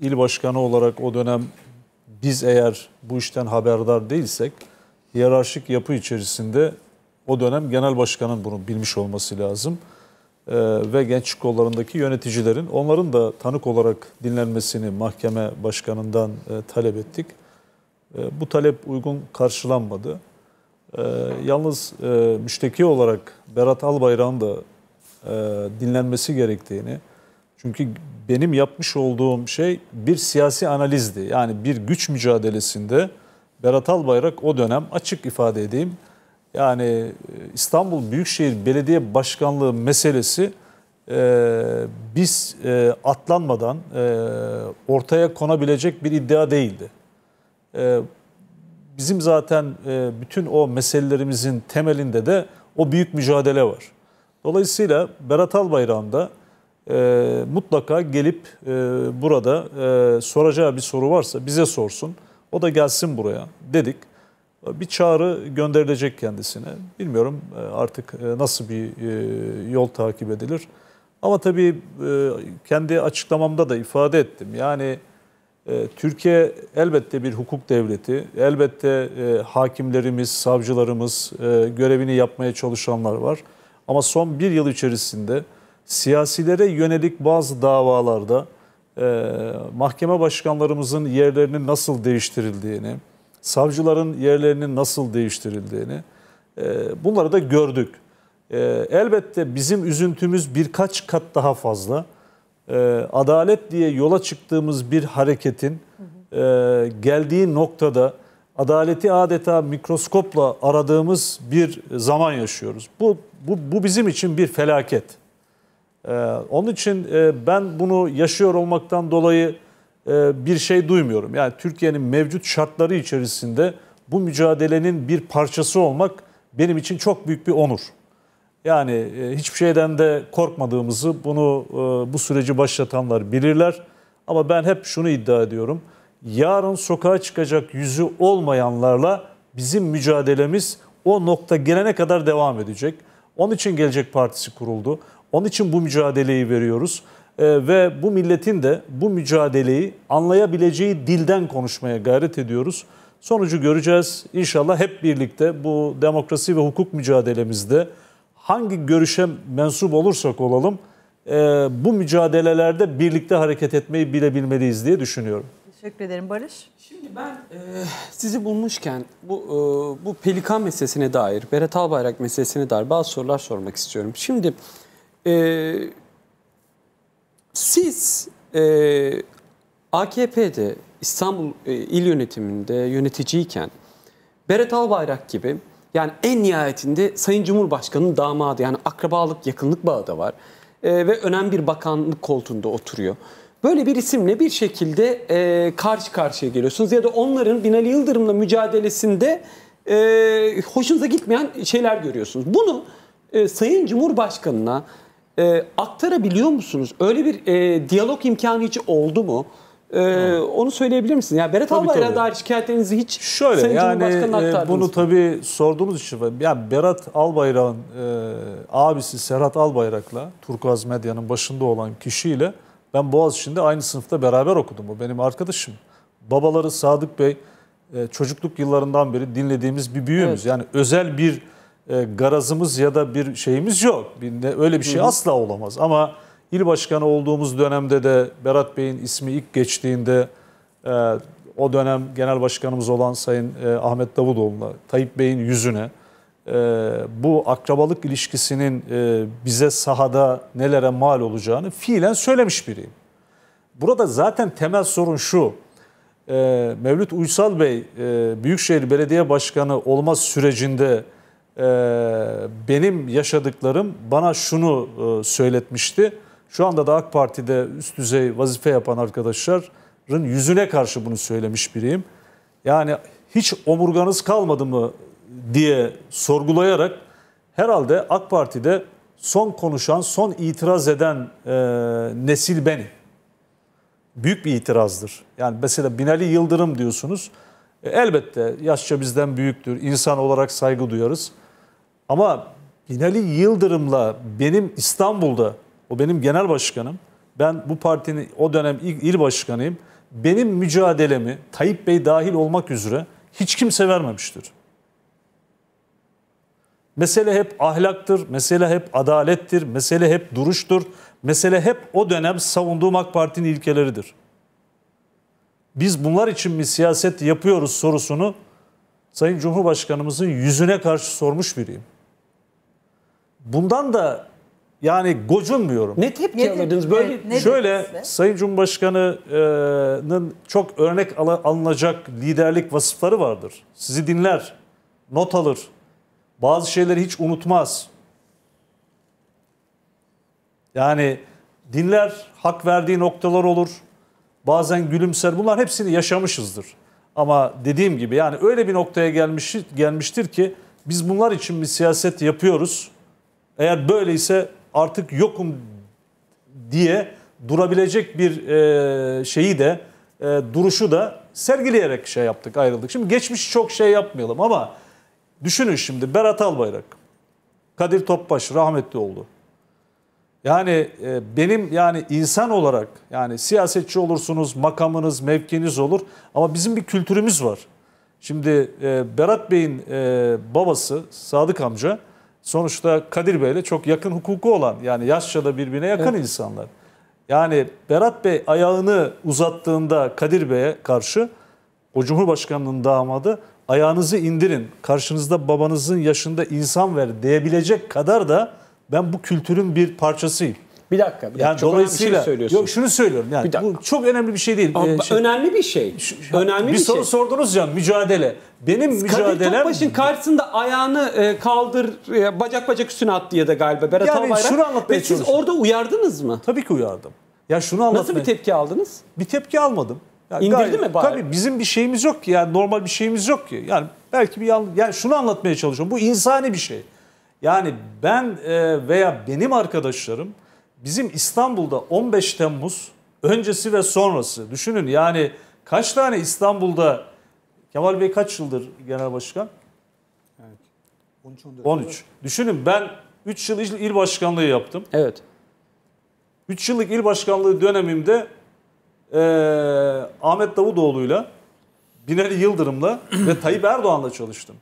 il başkanı olarak o dönem biz eğer bu işten haberdar değilsek hiyerarşik yapı içerisinde o dönem genel başkanın bunu bilmiş olması lazım. Ee, ve gençlik kollarındaki yöneticilerin onların da tanık olarak dinlenmesini mahkeme başkanından e, talep ettik. E, bu talep uygun karşılanmadı. E, yalnız e, müşteki olarak Berat Albayrak'ın da e, dinlenmesi gerektiğini, çünkü benim yapmış olduğum şey bir siyasi analizdi. Yani bir güç mücadelesinde Berat Albayrak o dönem açık ifade edeyim. Yani e, İstanbul Büyükşehir Belediye Başkanlığı meselesi e, biz e, atlanmadan e, ortaya konabilecek bir iddia değildi. E, bizim zaten e, bütün o meselelerimizin temelinde de o büyük mücadele var. Dolayısıyla Berat Albayrak'ın da e, mutlaka gelip e, burada e, soracağı bir soru varsa bize sorsun. O da gelsin buraya dedik. Bir çağrı gönderilecek kendisine. Bilmiyorum e, artık e, nasıl bir e, yol takip edilir. Ama tabii kendi açıklamamda da ifade ettim. Yani Türkiye elbette bir hukuk devleti. Elbette hakimlerimiz, savcılarımız, görevini yapmaya çalışanlar var. Ama son bir yıl içerisinde siyasilere yönelik bazı davalarda e, mahkeme başkanlarımızın yerlerinin nasıl değiştirildiğini, savcıların yerlerinin nasıl değiştirildiğini e, bunları da gördük. E, elbette bizim üzüntümüz birkaç kat daha fazla. E, adalet diye yola çıktığımız bir hareketin e, geldiği noktada adaleti adeta mikroskopla aradığımız bir zaman yaşıyoruz. Bu, bu, bu bizim için bir felaket. Ee, onun için e, ben bunu yaşıyor olmaktan dolayı e, bir şey duymuyorum. Yani Türkiye'nin mevcut şartları içerisinde bu mücadelenin bir parçası olmak benim için çok büyük bir onur. Yani e, hiçbir şeyden de korkmadığımızı bunu bu süreci başlatanlar bilirler. Ama ben hep şunu iddia ediyorum. Yarın sokağa çıkacak yüzü olmayanlarla bizim mücadelemiz o nokta gelene kadar devam edecek. Onun için Gelecek Partisi kuruldu. Onun için bu mücadeleyi veriyoruz. Ee, ve bu milletin de bu mücadeleyi anlayabileceği dilden konuşmaya gayret ediyoruz. Sonucu göreceğiz. İnşallah hep birlikte bu demokrasi ve hukuk mücadelemizde hangi görüşe mensup olursak olalım e, bu mücadelelerde birlikte hareket etmeyi bilebilmeliyiz diye düşünüyorum. Teşekkür ederim Barış. Şimdi ben e, sizi bulmuşken bu e, bu Pelikan meselesine dair, Berat Albayrak meselesine dair bazı sorular sormak istiyorum. Şimdi e, siz e, AKP'de İstanbul e, il yönetiminde yöneticiyken Berat Albayrak gibi yani en nihayetinde Sayın Cumhurbaşkanı'nın damadı yani akrabalık yakınlık bağı da var e, ve önemli bir bakanlık koltuğunda oturuyor. Böyle bir isimle bir şekilde e, karşı karşıya geliyorsunuz ya da onların Binali Yıldırım'la mücadelesinde e, hoşunuza gitmeyen şeyler görüyorsunuz. Bunu e, Sayın Cumhurbaşkanı'na e, aktarabiliyor musunuz? Öyle bir e, diyalog imkanı hiç oldu mu? Ee, hmm. onu söyleyebilir misin? Ya yani Berat Albayrak'a dair şikayetlerinizi hiç Şöyle Sayın yani e, bunu mı? tabii sorduğumuz için yani Berat Albayrak'ın e, abisi Serhat Albayrak'la Turkuaz Medya'nın başında olan kişiyle ben Boğaziçi'nde aynı sınıfta beraber okudum. O benim arkadaşım. Babaları Sadık Bey e, çocukluk yıllarından beri dinlediğimiz bir büyüğümüz. Evet. Yani özel bir e, garazımız ya da bir şeyimiz yok. Bir, ne, öyle bir şey hı asla olamaz. Ama il başkanı olduğumuz dönemde de Berat Bey'in ismi ilk geçtiğinde e, o dönem genel başkanımız olan Sayın e, Ahmet Davutoğlu'na, Tayyip Bey'in yüzüne e, bu akrabalık ilişkisinin e, bize sahada nelere mal olacağını fiilen söylemiş biriyim. Burada zaten temel sorun şu. E, Mevlüt Uysal Bey e, Büyükşehir Belediye Başkanı olma sürecinde ee, benim yaşadıklarım bana şunu e, söyletmişti. Şu anda da AK Parti'de üst düzey vazife yapan arkadaşların yüzüne karşı bunu söylemiş biriyim. Yani hiç omurganız kalmadı mı diye sorgulayarak herhalde AK Parti'de son konuşan, son itiraz eden e, nesil benim. Büyük bir itirazdır. Yani mesela Binali Yıldırım diyorsunuz. E, elbette yaşça bizden büyüktür. İnsan olarak saygı duyarız. Ama Binali Yıldırım'la benim İstanbul'da, o benim genel başkanım, ben bu partinin o dönem ilk il başkanıyım. Benim mücadelemi Tayyip Bey dahil olmak üzere hiç kimse vermemiştir. Mesele hep ahlaktır, mesele hep adalettir, mesele hep duruştur, mesele hep o dönem savunduğum AK Parti'nin ilkeleridir biz bunlar için mi siyaset yapıyoruz sorusunu Sayın Cumhurbaşkanımızın yüzüne karşı sormuş biriyim. Bundan da yani gocunmuyorum. Ne tepki ne alırdınız böyle? ne şöyle size? Sayın Cumhurbaşkanı'nın çok örnek alınacak liderlik vasıfları vardır. Sizi dinler, not alır, bazı şeyleri hiç unutmaz. Yani dinler, hak verdiği noktalar olur, bazen gülümser. Bunlar hepsini yaşamışızdır. Ama dediğim gibi yani öyle bir noktaya gelmiş, gelmiştir ki biz bunlar için bir siyaset yapıyoruz. Eğer böyleyse artık yokum diye durabilecek bir e, şeyi de e, duruşu da sergileyerek şey yaptık ayrıldık. Şimdi geçmiş çok şey yapmayalım ama düşünün şimdi Berat Albayrak, Kadir Topbaş rahmetli oldu. Yani e, benim yani insan olarak yani siyasetçi olursunuz, makamınız, mevkiniz olur ama bizim bir kültürümüz var. Şimdi e, Berat Bey'in e, babası Sadık amca sonuçta Kadir Bey'le çok yakın hukuku olan yani yaşça da birbirine yakın evet. insanlar. Yani Berat Bey ayağını uzattığında Kadir Bey'e karşı o Cumhurbaşkanı'nın damadı ayağınızı indirin karşınızda babanızın yaşında insan ver diyebilecek kadar da ben bu kültürün bir parçasıyım. Bir dakika. Bir dakika. Yani çok şey dolayısıyla şey söylüyorsun. Yok şunu söylüyorum yani. Bir bu çok önemli bir şey değil. Ama ee, şey, önemli bir şey. Şu, önemli bir, bir soru şey. sordunuz can mücadele. Benim Kadir mücadelem Kadir Topbaş'ın karşısında ayağını e, kaldır e, bacak bacak üstüne attı ya da galiba Berat yani şunu anlatmaya çalışıyorum. siz orada uyardınız mı? Tabii ki uyardım. Ya şunu anlatmaya. Nasıl bir tepki aldınız? Bir tepki almadım. Yani İndirdi gayet, mi bari? Tabii bizim bir şeyimiz yok ki. Yani normal bir şeyimiz yok ki. Yani belki bir yanlış. Yani şunu anlatmaya çalışıyorum. Bu insani bir şey. Yani ben e, veya benim arkadaşlarım bizim İstanbul'da 15 Temmuz öncesi ve sonrası düşünün yani kaç tane İstanbul'da Kemal Bey kaç yıldır genel başkan? Evet. 13. 13. Düşünün ben 3 yıl il başkanlığı yaptım. Evet. 3 yıllık il başkanlığı dönemimde e, Ahmet Davutoğlu'yla, Binali Yıldırım'la ve Tayyip Erdoğan'la çalıştım.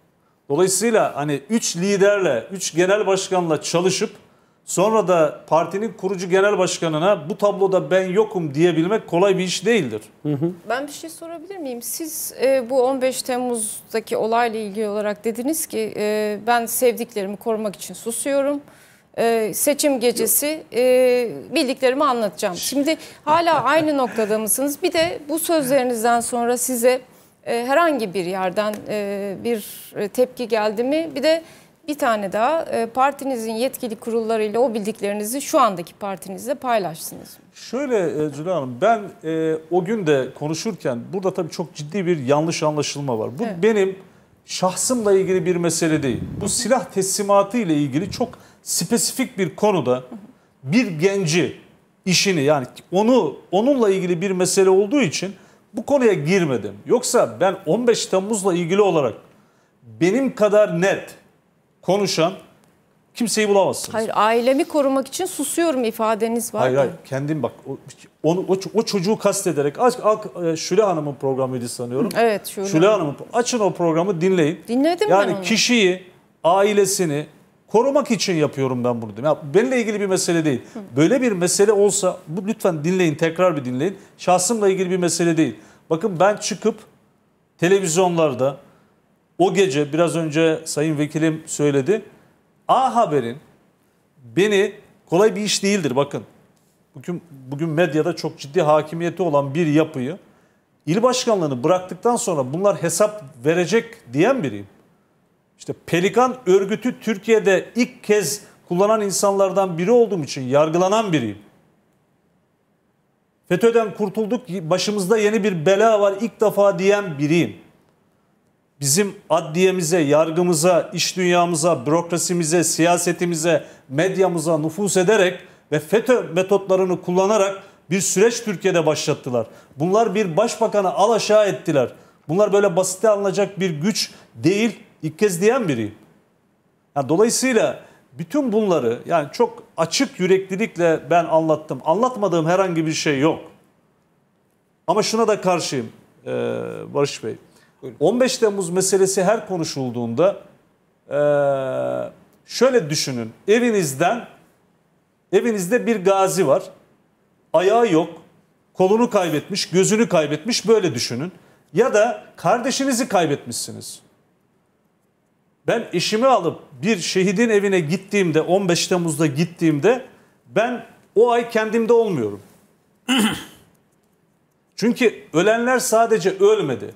Dolayısıyla hani 3 liderle, 3 genel başkanla çalışıp sonra da partinin kurucu genel başkanına bu tabloda ben yokum diyebilmek kolay bir iş değildir. Ben bir şey sorabilir miyim? Siz e, bu 15 Temmuz'daki olayla ilgili olarak dediniz ki e, ben sevdiklerimi korumak için susuyorum. Ee, seçim gecesi e, bildiklerimi anlatacağım. Şimdi hala aynı noktada mısınız? Bir de bu sözlerinizden sonra size ee, herhangi bir yerden e, bir e, tepki geldi mi? Bir de bir tane daha e, partinizin yetkili kurullarıyla o bildiklerinizi şu andaki partinizle paylaşsınız. Şöyle Züleyha Hanım ben o gün de konuşurken burada tabii çok ciddi bir yanlış anlaşılma var. Bu evet. benim şahsımla ilgili bir mesele değil. Bu silah teslimatı ile ilgili çok spesifik bir konuda bir genci işini yani onu onunla ilgili bir mesele olduğu için bu konuya girmedim. Yoksa ben 15 Temmuz'la ilgili olarak benim kadar net konuşan kimseyi bulamazsınız. Hayır ailemi korumak için susuyorum ifadeniz var. Hayır mı? hayır kendim bak o, onu, o, o çocuğu kastederek aç, aç e, Şule Hanım'ın programıydı sanıyorum. Evet Şule, Şule Hanım'ın açın o programı dinleyin. Dinledim yani ben onu. Yani kişiyi ailesini korumak için yapıyorum ben bunu. Ya benimle ilgili bir mesele değil. Böyle bir mesele olsa bu lütfen dinleyin tekrar bir dinleyin. Şahsımla ilgili bir mesele değil. Bakın ben çıkıp televizyonlarda o gece biraz önce sayın vekilim söyledi. A Haber'in beni kolay bir iş değildir bakın. Bugün, bugün medyada çok ciddi hakimiyeti olan bir yapıyı il başkanlığını bıraktıktan sonra bunlar hesap verecek diyen biriyim. İşte Pelikan örgütü Türkiye'de ilk kez kullanan insanlardan biri olduğum için yargılanan biriyim. FETÖ'den kurtulduk, başımızda yeni bir bela var ilk defa diyen biriyim. Bizim adliyemize, yargımıza, iş dünyamıza, bürokrasimize, siyasetimize, medyamıza nüfus ederek ve FETÖ metotlarını kullanarak bir süreç Türkiye'de başlattılar. Bunlar bir başbakanı al aşağı ettiler. Bunlar böyle basite alınacak bir güç değil. İlk kez diyen biriyim. Yani dolayısıyla bütün bunları yani çok açık yüreklilikle ben anlattım. Anlatmadığım herhangi bir şey yok. Ama şuna da karşıyım e, Barış Bey. Buyurun. 15 Temmuz meselesi her konuşulduğunda e, şöyle düşünün. Evinizden evinizde bir gazi var. Ayağı yok. Kolunu kaybetmiş, gözünü kaybetmiş böyle düşünün. Ya da kardeşinizi kaybetmişsiniz. Ben işimi alıp bir şehidin evine gittiğimde 15 Temmuz'da gittiğimde ben o ay kendimde olmuyorum. Çünkü ölenler sadece ölmedi.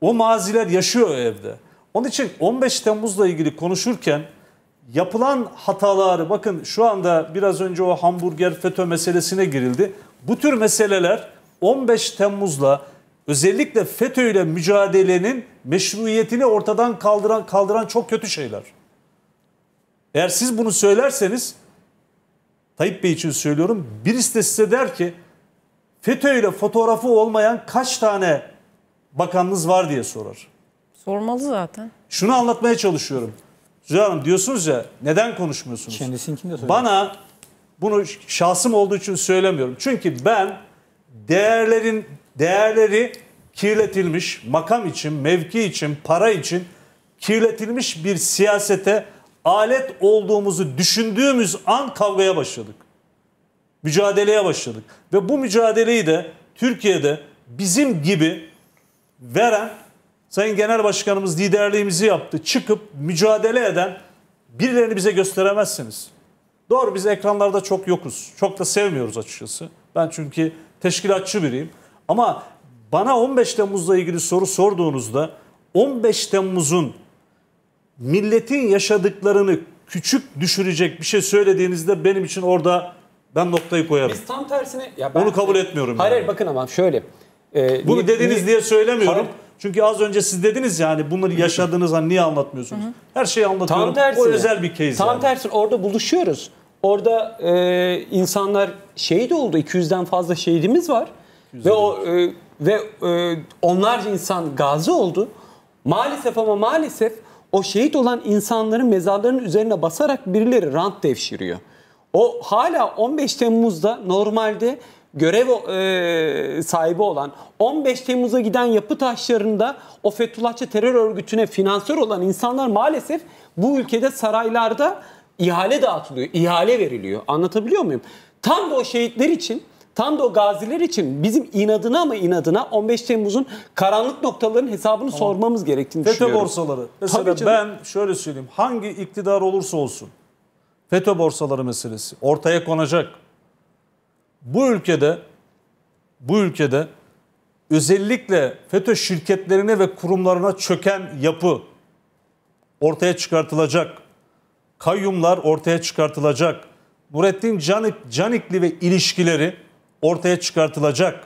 O maziler yaşıyor evde. Onun için 15 Temmuz'la ilgili konuşurken yapılan hataları bakın şu anda biraz önce o hamburger FETÖ meselesine girildi. Bu tür meseleler 15 Temmuz'la özellikle FETÖ ile mücadelenin meşruiyetini ortadan kaldıran kaldıran çok kötü şeyler. Eğer siz bunu söylerseniz Tayyip Bey için söylüyorum. Birisi de size der ki FETÖ ile fotoğrafı olmayan kaç tane bakanınız var diye sorar. Sormalı zaten. Şunu anlatmaya çalışıyorum. Zühre Hanım diyorsunuz ya neden konuşmuyorsunuz? Kendisinkini de söylüyor. Bana bunu şahsım olduğu için söylemiyorum. Çünkü ben değerlerin değerleri kirletilmiş, makam için, mevki için, para için kirletilmiş bir siyasete alet olduğumuzu düşündüğümüz an kavgaya başladık. Mücadeleye başladık. Ve bu mücadeleyi de Türkiye'de bizim gibi veren Sayın Genel Başkanımız liderliğimizi yaptı. Çıkıp mücadele eden birilerini bize gösteremezsiniz. Doğru biz ekranlarda çok yokuz. Çok da sevmiyoruz açıkçası. Ben çünkü teşkilatçı biriyim. Ama bana 15 Temmuz'la ilgili soru sorduğunuzda 15 Temmuz'un milletin yaşadıklarını küçük düşürecek bir şey söylediğinizde benim için orada ben noktayı koyarım. Biz tam tersine ya ben, onu kabul etmiyorum. Hayır yani. hayır bakın ama şöyle. E, Bunu ni, dediniz ni, diye söylemiyorum. Hayır. Çünkü az önce siz dediniz yani bunları yaşadınız hani niye anlatmıyorsunuz? Hı hı. Her şeyi anlatıyorum. Tam tersine, o özel bir case. Tam yani. tersine orada buluşuyoruz. Orada e, insanlar şehit oldu. 200'den fazla şehidimiz var. Ve o e, ve e, onlarca insan gazi oldu. Maalesef ama maalesef o şehit olan insanların mezarlarının üzerine basarak birileri rant devşiriyor. O hala 15 Temmuz'da normalde görev e, sahibi olan 15 Temmuz'a giden yapı taşlarında o Fethullahçı terör örgütüne finansör olan insanlar maalesef bu ülkede saraylarda ihale dağıtılıyor, ihale veriliyor. Anlatabiliyor muyum? Tam da o şehitler için Tam da o gaziler için bizim inadına ama inadına 15 Temmuz'un karanlık noktalarının hesabını tamam. sormamız gerektiğini FETÖ düşünüyorum. FETÖ borsaları. Mesela Tabii ben şöyle söyleyeyim. Hangi iktidar olursa olsun FETÖ borsaları meselesi ortaya konacak. Bu ülkede bu ülkede özellikle FETÖ şirketlerine ve kurumlarına çöken yapı ortaya çıkartılacak. Kayyumlar ortaya çıkartılacak. Nurettin Canik, Canikli ve ilişkileri ortaya çıkartılacak.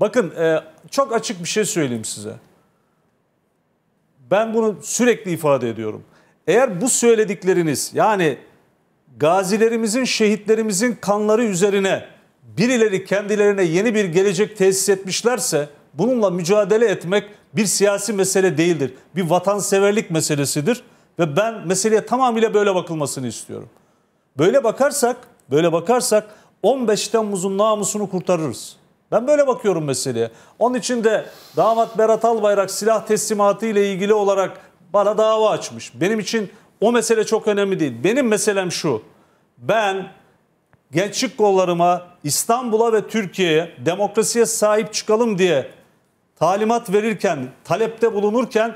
Bakın e, çok açık bir şey söyleyeyim size. Ben bunu sürekli ifade ediyorum. Eğer bu söyledikleriniz yani gazilerimizin, şehitlerimizin kanları üzerine birileri kendilerine yeni bir gelecek tesis etmişlerse bununla mücadele etmek bir siyasi mesele değildir. Bir vatanseverlik meselesidir ve ben meseleye tamamıyla böyle bakılmasını istiyorum. Böyle bakarsak, böyle bakarsak 15 Temmuz'un namusunu kurtarırız. Ben böyle bakıyorum meseleye. Onun için de damat Berat Albayrak silah teslimatı ile ilgili olarak bana dava açmış. Benim için o mesele çok önemli değil. Benim meselem şu. Ben gençlik kollarıma İstanbul'a ve Türkiye'ye demokrasiye sahip çıkalım diye talimat verirken, talepte bulunurken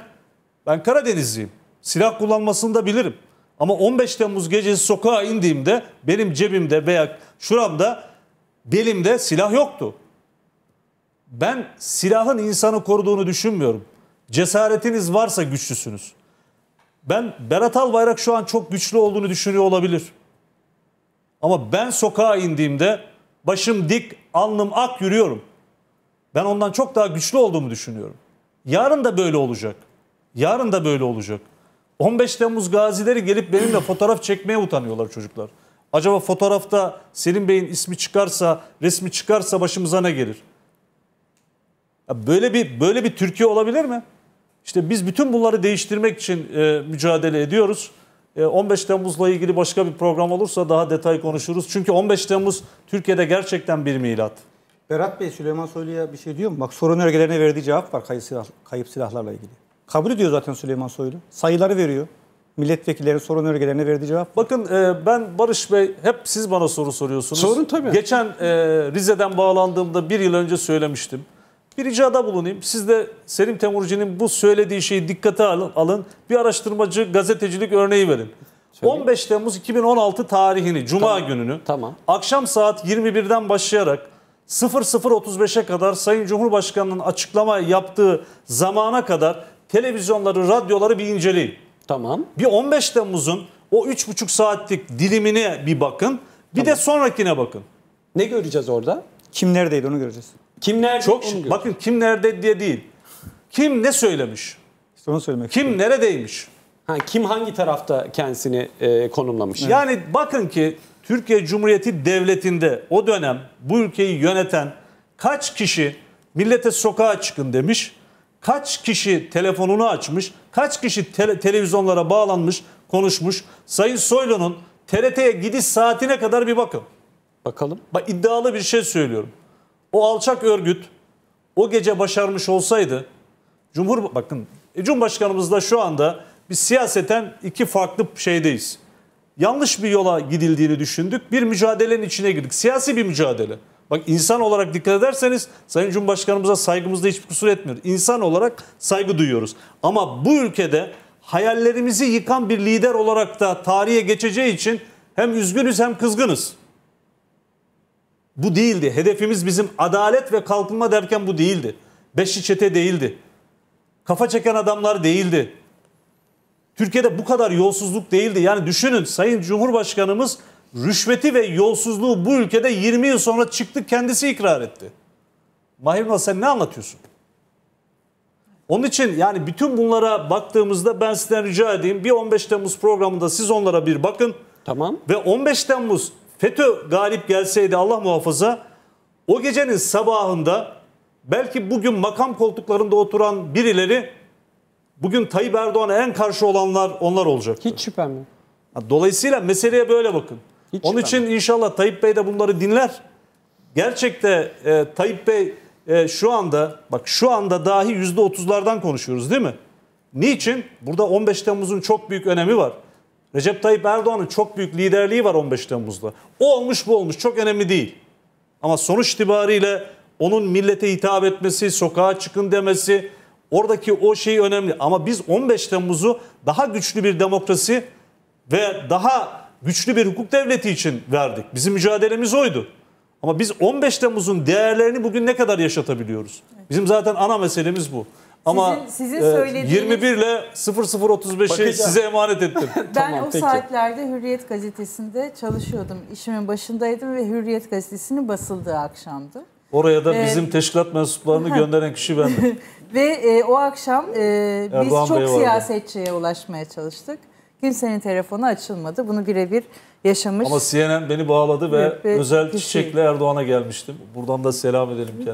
ben Karadenizliyim. Silah kullanmasını da bilirim. Ama 15 Temmuz gecesi sokağa indiğimde benim cebimde veya şuramda belimde silah yoktu. Ben silahın insanı koruduğunu düşünmüyorum. Cesaretiniz varsa güçlüsünüz. Ben Berat Albayrak şu an çok güçlü olduğunu düşünüyor olabilir. Ama ben sokağa indiğimde başım dik, alnım ak yürüyorum. Ben ondan çok daha güçlü olduğumu düşünüyorum. Yarın da böyle olacak. Yarın da böyle olacak. 15 Temmuz gazileri gelip benimle fotoğraf çekmeye utanıyorlar çocuklar. Acaba fotoğrafta Selim Bey'in ismi çıkarsa, resmi çıkarsa başımıza ne gelir? Ya böyle bir böyle bir Türkiye olabilir mi? İşte biz bütün bunları değiştirmek için e, mücadele ediyoruz. E, 15 Temmuz'la ilgili başka bir program olursa daha detay konuşuruz. Çünkü 15 Temmuz Türkiye'de gerçekten bir milat. Berat Bey Süleyman Soylu'ya bir şey diyor mu? Bak sorun örgelerine verdiği cevap var kayıp, silah, kayıp silahlarla ilgili. Kabul ediyor zaten Süleyman Soylu. Sayıları veriyor. Milletvekilleri sorun örgelerine verdiği cevap. Bakın e, ben Barış Bey hep siz bana soru soruyorsunuz. Sorun tabii. Geçen e, Rize'den bağlandığımda bir yıl önce söylemiştim. Bir ricada bulunayım. Siz de Selim Temurci'nin bu söylediği şeyi dikkate alın. alın. Bir araştırmacı gazetecilik örneği verin. Söyleyeyim. 15 Temmuz 2016 tarihini, Cuma tamam. gününü tamam. akşam saat 21'den başlayarak 00.35'e kadar Sayın Cumhurbaşkanı'nın açıklama yaptığı zamana kadar televizyonları, radyoları bir inceleyin. Tamam. Bir 15 Temmuz'un o 3,5 saatlik dilimine bir bakın. Bir tamam. de sonrakine bakın. Ne göreceğiz orada? Kim neredeydi onu göreceğiz. Kim nerede? Çok onu bakın kim nerede diye değil. Kim ne söylemiş? İşte onu söylemek. Kim istiyorum. neredeymiş? Ha, kim hangi tarafta kendisini e, konumlamış? Evet. Yani bakın ki Türkiye Cumhuriyeti Devleti'nde o dönem bu ülkeyi yöneten kaç kişi millete sokağa çıkın demiş? kaç kişi telefonunu açmış, kaç kişi te- televizyonlara bağlanmış, konuşmuş. Sayın Soylu'nun TRT'ye gidiş saatine kadar bir bakın. Bakalım. Bak iddialı bir şey söylüyorum. O alçak örgüt o gece başarmış olsaydı Cumhur bakın e, Cumhurbaşkanımız da şu anda bir siyaseten iki farklı şeydeyiz. Yanlış bir yola gidildiğini düşündük. Bir mücadelenin içine girdik. Siyasi bir mücadele. Bak insan olarak dikkat ederseniz Sayın Cumhurbaşkanımıza saygımızda hiçbir kusur etmiyor. İnsan olarak saygı duyuyoruz. Ama bu ülkede hayallerimizi yıkan bir lider olarak da tarihe geçeceği için hem üzgünüz hem kızgınız. Bu değildi. Hedefimiz bizim adalet ve kalkınma derken bu değildi. Beşli çete değildi. Kafa çeken adamlar değildi. Türkiye'de bu kadar yolsuzluk değildi. Yani düşünün Sayın Cumhurbaşkanımız rüşveti ve yolsuzluğu bu ülkede 20 yıl sonra çıktı kendisi ikrar etti. Mahir Nal sen ne anlatıyorsun? Onun için yani bütün bunlara baktığımızda ben sizden rica edeyim bir 15 Temmuz programında siz onlara bir bakın. Tamam. Ve 15 Temmuz FETÖ galip gelseydi Allah muhafaza o gecenin sabahında belki bugün makam koltuklarında oturan birileri bugün Tayyip Erdoğan'a en karşı olanlar onlar olacak. Hiç şüphem yok. Dolayısıyla meseleye böyle bakın. Hiç Onun için inşallah Tayyip Bey de bunları dinler. Gerçekte e, Tayyip Bey e, şu anda bak şu anda dahi %30'lardan konuşuyoruz değil mi? Niçin? Burada 15 Temmuz'un çok büyük önemi var. Recep Tayyip Erdoğan'ın çok büyük liderliği var 15 Temmuz'da. O olmuş bu olmuş çok önemli değil. Ama sonuç itibariyle onun millete hitap etmesi, sokağa çıkın demesi oradaki o şey önemli. Ama biz 15 Temmuz'u daha güçlü bir demokrasi ve daha güçlü bir hukuk devleti için verdik. Bizim mücadelemiz oydu. Ama biz 15 Temmuz'un değerlerini bugün ne kadar yaşatabiliyoruz? Bizim zaten ana meselemiz bu. Ama sizin, sizin e, söylediğiniz... 21 ile 0035'i size emanet ettim. ben tamam, o peki. saatlerde Hürriyet Gazetesi'nde çalışıyordum. İşimin başındaydım ve Hürriyet Gazetesi'nin basıldığı akşamdı. Oraya da ee, bizim teşkilat mensuplarını gönderen kişi bendim. ve e, o akşam e, biz Erdoğan çok siyasetçiye ulaşmaya çalıştık. Kimsenin telefonu açılmadı. Bunu birebir yaşamış. Ama CNN beni bağladı ve, özel kişi. çiçekle Erdoğan'a gelmiştim. Buradan da selam edelim kendisine.